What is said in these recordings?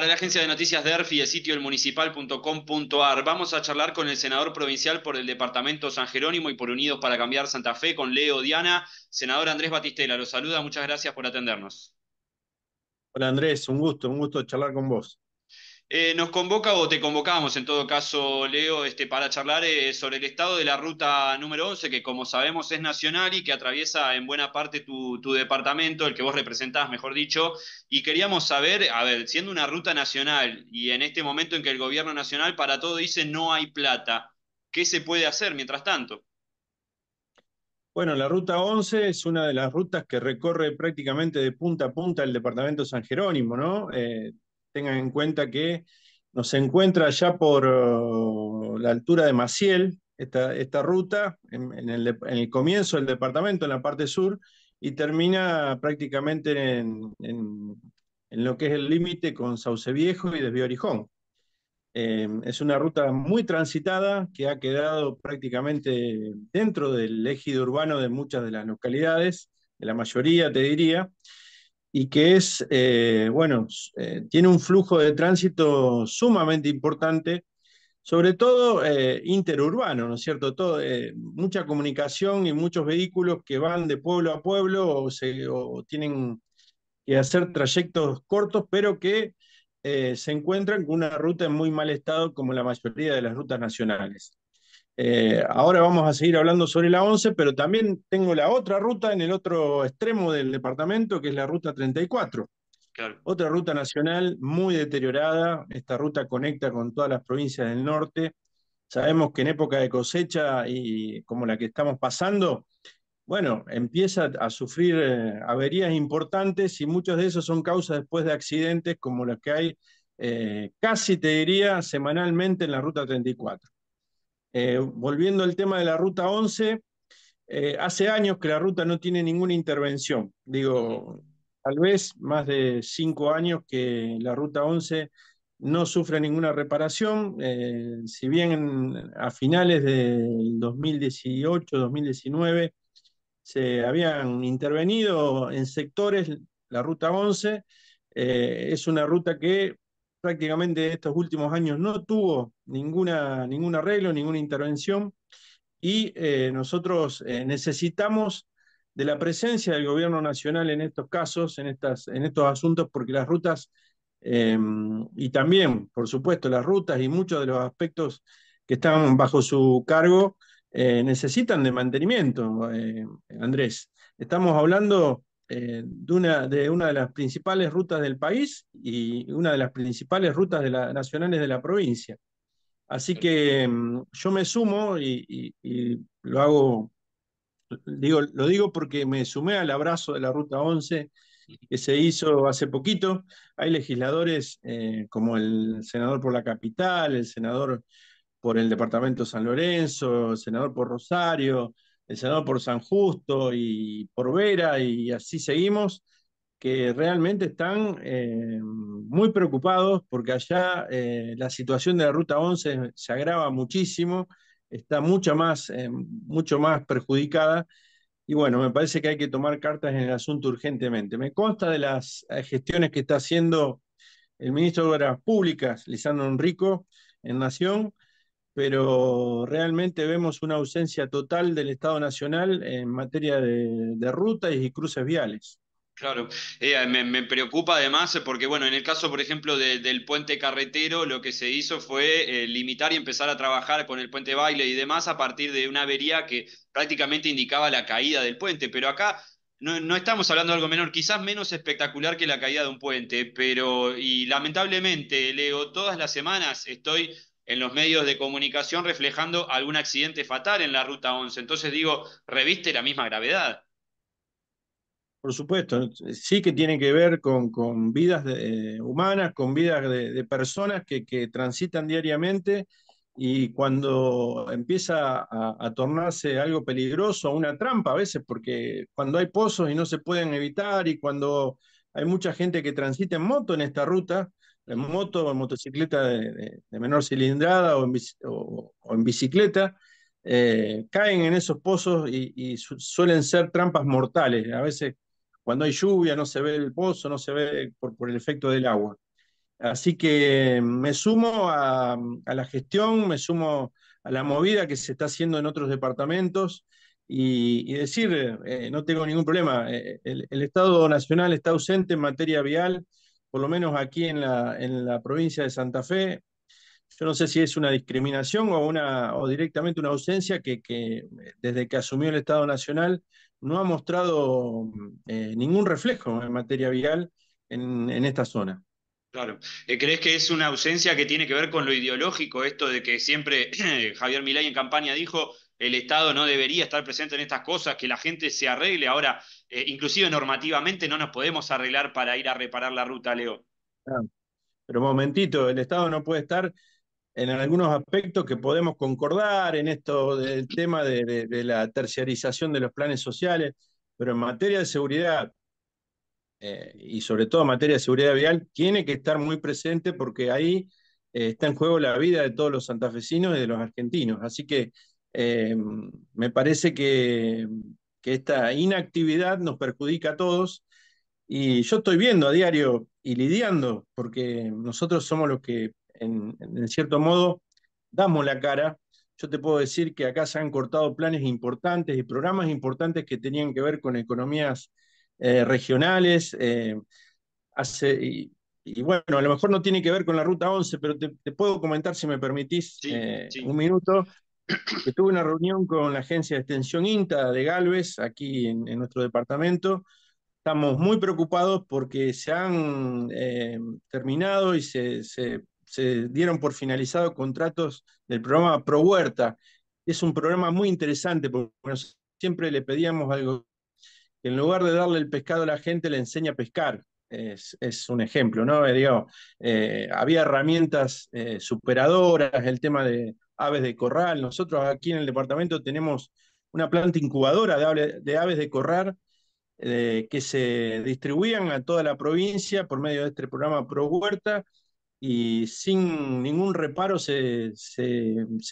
Para la agencia de noticias de ERF y el sitio elmunicipal.com.ar, vamos a charlar con el senador provincial por el departamento San Jerónimo y por Unidos para Cambiar Santa Fe, con Leo Diana. Senador Andrés Batistela, los saluda, muchas gracias por atendernos. Hola Andrés, un gusto, un gusto charlar con vos. Eh, nos convoca o te convocamos en todo caso, Leo, este, para charlar eh, sobre el estado de la ruta número 11, que como sabemos es nacional y que atraviesa en buena parte tu, departamento, el que vos representás, mejor dicho. Y queríamos saber, a ver, siendo una ruta nacional y en este momento en que el gobierno nacional para todo dice no hay plata, ¿qué se puede hacer mientras tanto? Bueno, la ruta 11 es una de las rutas que recorre prácticamente de punta a punta el departamento San Jerónimo, ¿no? Eh, tengan en cuenta que nos encuentra ya por oh, la altura de Maciel, esta, ruta, en, el, comienzo del departamento, en la parte sur, y termina prácticamente en, lo que es el límite con Sauce Viejo y Desvío Orijón. Em, es una ruta muy transitada que ha quedado prácticamente dentro del ejido urbano de muchas de las localidades, de la mayoría te diría, y que es, eh, bueno, eh, tiene un flujo de tránsito sumamente importante, sobre todo eh, interurbano, ¿no es cierto? Todo, mucha comunicación y muchos vehículos que van de pueblo a pueblo o, o tienen que hacer trayectos cortos, pero que se encuentran con una ruta en muy mal estado como la mayoría de las rutas nacionales. Eh, ahora vamos a seguir hablando sobre la 11, pero también tengo la otra ruta en el otro extremo del departamento, que es la ruta 34. Otra ruta nacional muy deteriorada. Esta ruta conecta con todas las provincias del norte. Sabemos que en época de cosecha y como la que estamos pasando, bueno, empieza a sufrir eh, averías importantes y muchos de esos son causas después de accidentes como los que hay eh, casi, te diría, semanalmente en la Ruta 34. Eh, volviendo al tema de la Ruta 11, eh, hace años que la ruta no tiene ninguna intervención. Digo, tal vez más de cinco años que la Ruta 11 no sufre ninguna reparación. Eh, si bien a finales del 2018-2019 se habían intervenido en sectores, la Ruta 11 es una ruta que prácticamente estos últimos años no tuvo ninguna, ningún arreglo, ninguna intervención y eh, nosotros eh, necesitamos de la presencia del gobierno nacional en estos casos, en, estas, en estos asuntos, porque las rutas, em, y también, por supuesto, las rutas y muchos de los aspectos que están bajo su cargo, eh, necesitan de mantenimiento, Andrés. Estamos hablando eh, de, una, de, una, de las principales rutas del país y una de las principales rutas nacionales de la provincia. Así que mm, yo me sumo y, lo hago, digo, lo digo porque me sumé al abrazo de la Ruta 11 que se hizo hace poquito. Hay legisladores eh, como el senador por la capital, el senador por el departamento San Lorenzo, el senador por Rosario, el senador por San Justo y por Vera y así seguimos, que realmente están eh, muy preocupados porque allá eh, la situación de la Ruta 11 se agrava muchísimo, está más, eh, mucho más perjudicada. Y bueno, me parece que hay que tomar cartas en el asunto urgentemente. Me consta de las gestiones que está haciendo el ministro de Obras Públicas, Lisandro Enrico, en Nación, pero realmente vemos una ausencia total del Estado Nacional en materia de, rutas y cruces viales. Claro, eh, me, preocupa además porque, bueno, en el caso, por ejemplo, del puente carretero, lo que se hizo fue eh, limitar y empezar a trabajar con el puente baile y demás a partir de una avería que prácticamente indicaba la caída del puente. Pero acá no, no, estamos hablando de algo menor, quizás menos espectacular que la caída de un puente, pero, y lamentablemente, Leo, todas las semanas estoy en los medios de comunicación reflejando algún accidente fatal en la Ruta 11. Entonces digo, reviste la misma gravedad. Por supuesto, sí que tiene que ver con, vidas eh, humanas, con vidas de, personas que, transitan diariamente y cuando empieza a, tornarse algo peligroso, una trampa a veces, porque cuando hay pozos y no se pueden evitar y cuando hay mucha gente que transita en moto en esta ruta, en moto en motocicleta de, menor cilindrada o en, bicicleta, eh, caen en esos pozos y, suelen ser trampas mortales. A veces cuando hay lluvia no se ve el pozo, no se ve por, el efecto del agua. Así que eh, me sumo a, la gestión, me sumo a la movida que se está haciendo en otros departamentos y, decir, eh, no tengo ningún problema, el, Estado Nacional está ausente en materia vial, por lo menos aquí en la, en la provincia de Santa Fe, yo no sé si es una discriminación o, una, o directamente una ausencia que, desde que asumió el Estado Nacional no ha mostrado eh, ningún reflejo en materia vial en, esta zona. Claro. Eh, ¿Crees que es una ausencia que tiene que ver con lo ideológico, esto de que siempre Javier Milay en campaña dijo el Estado no debería estar presente en estas cosas, que la gente se arregle. Ahora, eh, inclusive normativamente no nos podemos arreglar para ir a reparar la ruta, Leo. Ah, pero un momentito, el Estado no puede estar en algunos aspectos que podemos concordar en esto del tema de, la terciarización de los planes sociales, pero en materia de seguridad eh, y sobre todo en materia de seguridad vial, tiene que estar muy presente porque ahí eh, está en juego la vida de todos los santafesinos y de los argentinos. Así que eh, me parece que, esta inactividad nos perjudica a todos y yo estoy viendo a diario y lidiando, porque nosotros somos los que, en, cierto modo, damos la cara. Yo te puedo decir que acá se han cortado planes importantes y programas importantes que tenían que ver con economías eh, regionales. Eh, y, bueno, a lo mejor no tiene que ver con la Ruta 11, pero te, puedo comentar, si me permitís, un minuto, estuve tuve una reunión con la agencia de extensión INTA de Galvez, aquí en, nuestro departamento. Estamos muy preocupados porque se han eh, terminado y se, se, dieron por finalizados contratos del programa Pro Huerta. Es un programa muy interesante porque siempre le pedíamos algo que en lugar de darle el pescado a la gente, le enseña a pescar. Es, es, un ejemplo, ¿no? Eh, eh, había herramientas superadoras, el tema de aves de corral. Nosotros aquí en el departamento tenemos una planta incubadora de, aves de corral eh, que se distribuían a toda la provincia por medio de este programa Pro Huerta y sin ningún reparo se,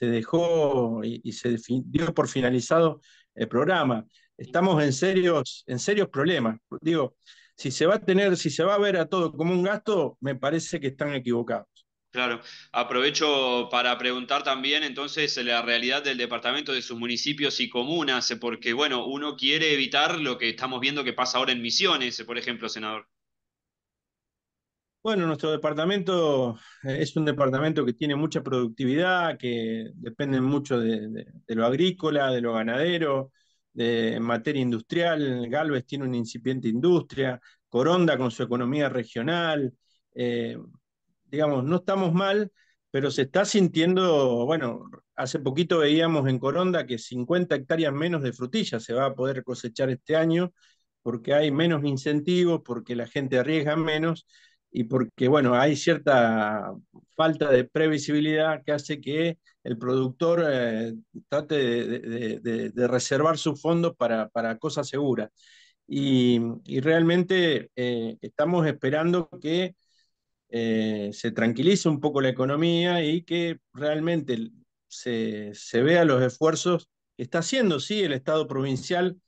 dejó y, se dio por finalizado el programa. Estamos en serios, en serios problemas. Digo, si se va a tener, si se va a ver a todo como un gasto, me parece que están equivocados. Claro, aprovecho para preguntar también entonces la realidad del departamento de sus municipios y comunas, porque bueno, uno quiere evitar lo que estamos viendo que pasa ahora en Misiones, por ejemplo, senador. Bueno, nuestro departamento eh, es un departamento que tiene mucha productividad, que depende mucho de, lo agrícola, de lo ganadero, de materia industrial. Galvez tiene una incipiente industria, Coronda con su economía regional. Eh, digamos, no estamos mal, pero se está sintiendo, bueno, hace poquito veíamos en Coronda que 50 hectáreas menos de frutillas se va a poder cosechar este año porque hay menos incentivos, porque la gente arriesga menos y porque, bueno, hay cierta falta de previsibilidad que hace que el productor eh, trate de, reservar sus fondos para, cosas seguras. Y, realmente eh, estamos esperando que eh, se tranquilice un poco la economía y que realmente se, se vea los esfuerzos que está haciendo, sí, el Estado provincial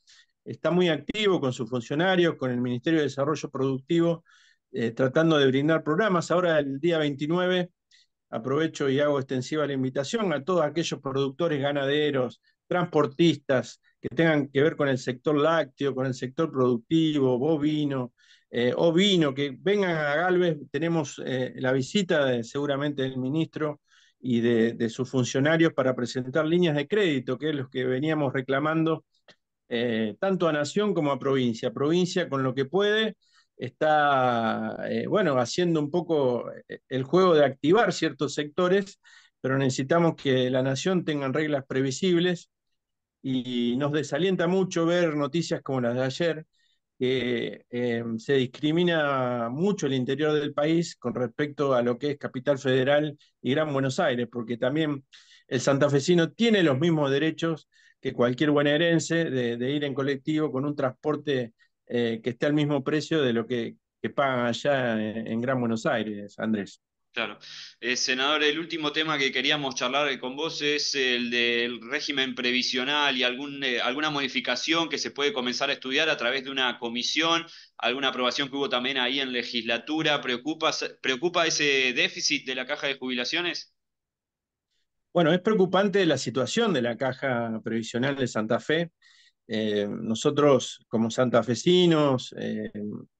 está muy activo con sus funcionarios, con el Ministerio de Desarrollo Productivo, eh, tratando de brindar programas. Ahora el día 29 aprovecho y hago extensiva la invitación a todos aquellos productores, ganaderos, transportistas que tengan que ver con el sector lácteo, con el sector productivo, bovino, eh, ovino, que vengan a Galvez, tenemos eh, la visita seguramente del ministro y de, sus funcionarios para presentar líneas de crédito, que es lo que veníamos reclamando eh, tanto a Nación como a provincia. Provincia con lo que puede está, bueno, haciendo un poco el juego de activar ciertos sectores, pero necesitamos que la Nación tenga reglas previsibles y nos desalienta mucho ver noticias como las de ayer, que eh, se discrimina mucho el interior del país con respecto a lo que es Capital Federal y Gran Buenos Aires, porque también el santafesino tiene los mismos derechos que cualquier bonaerense de, de ir en colectivo con un transporte eh, que esté al mismo precio de lo que, pagan allá en Gran Buenos Aires, Andrés. Claro. Eh, senador, el último tema que queríamos charlar con vos es el del régimen previsional y eh, alguna modificación que se puede comenzar a estudiar a través de una comisión, alguna aprobación que hubo también ahí en legislatura. ¿Preocupa, preocupa ese déficit de la caja de jubilaciones? Bueno, es preocupante la situación de la caja previsional de Santa Fe. Eh, nosotros, como santafesinos,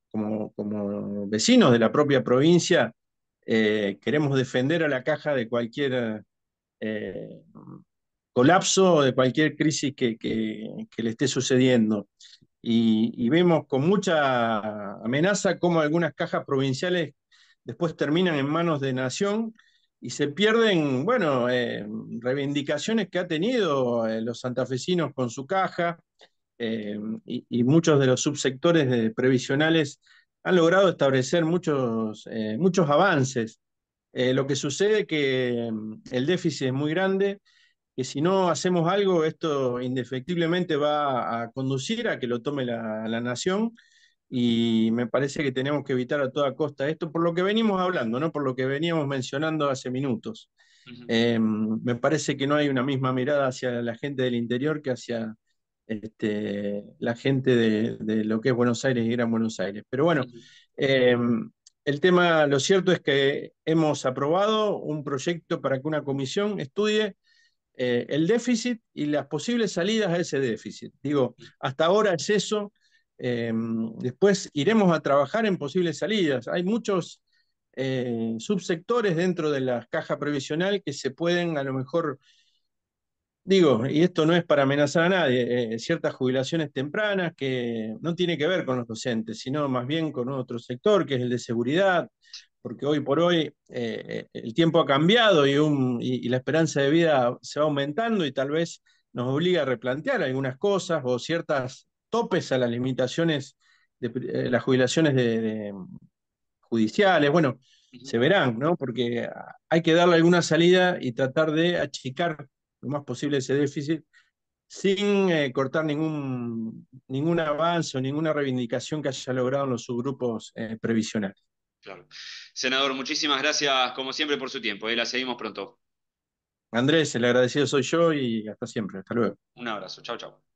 como, como vecinos de la propia provincia, eh, queremos defender a la caja de cualquier eh, colapso, de cualquier crisis que, le esté sucediendo. Y, vemos con mucha amenaza cómo algunas cajas provinciales después terminan en manos de nación y se pierden, bueno, eh, reivindicaciones que ha tenido eh, los santafesinos con su caja y, muchos de los subsectores previsionales han logrado establecer muchos, eh, muchos avances. Eh, lo que sucede es que mm, el déficit es muy grande, que si no hacemos algo, esto indefectiblemente va a conducir a que lo tome la, nación y me parece que tenemos que evitar a toda costa esto por lo que venimos hablando, ¿no? por lo que veníamos mencionando hace minutos. Em, me parece que no hay una misma mirada hacia la gente del interior que hacia este, la gente de, lo que es Buenos Aires y Gran Buenos Aires. Pero bueno, em, el tema, lo cierto es que hemos aprobado un proyecto para que una comisión estudie eh, el déficit y las posibles salidas a ese déficit. Digo, hasta ahora es eso. Em, después iremos a trabajar en posibles salidas. Hay muchos eh, subsectores dentro de la caja previsional que se pueden a lo mejor digo, y esto no es para amenazar a nadie, eh, ciertas jubilaciones tempranas que no tiene que ver con los docentes, sino más bien con otro sector, que es el de seguridad, porque hoy por hoy eh, eh, el tiempo ha cambiado y, la esperanza de vida se va aumentando y tal vez nos obliga a replantear algunas cosas o ciertas topes a las limitaciones de las jubilaciones judiciales. Bueno, se verán, ¿no? Porque hay que darle alguna salida y tratar de achicar lo más posible ese déficit, sin eh, cortar ningún, ningún avance o ninguna reivindicación que haya logrado en los subgrupos eh, previsionales. Claro. Senador, muchísimas gracias como siempre por su tiempo. Eh, la seguimos pronto. Andrés, el agradecido soy yo y hasta siempre. Hasta luego. Un abrazo. Chao, chao.